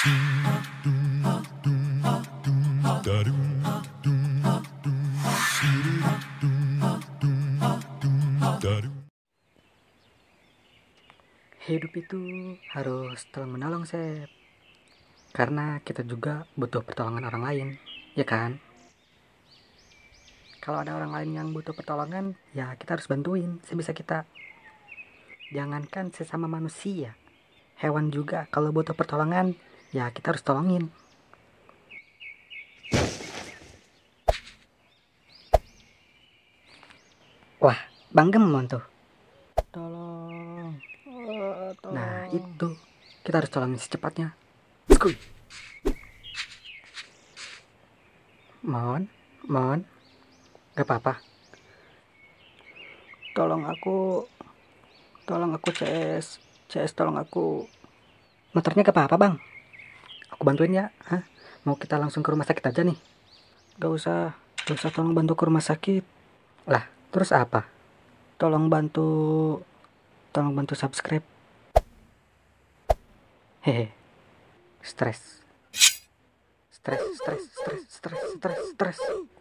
Hidup itu harus telah menolong, Sep. Karena kita juga butuh pertolongan orang lain, ya kan? Kalau ada orang lain yang butuh pertolongan, ya kita harus bantuin sebisa kita. Jangankan sesama manusia, hewan juga kalau butuh pertolongan ya kita harus tolongin wah bang gemon tuh tolong, nah itu kita harus tolongin secepatnya Skuy. Mon, Mon, gak apa-apa. Tolong aku, tolong aku CS, CS tolong aku. Motornya gak apa-apa bang, aku bantuin ya Hah? mau kita langsung ke rumah sakit aja nih gak usah gak usah tolong bantu ke rumah sakit lah terus apa tolong bantu tolong bantu subscribe hehe stress stress stress stress stress stress stres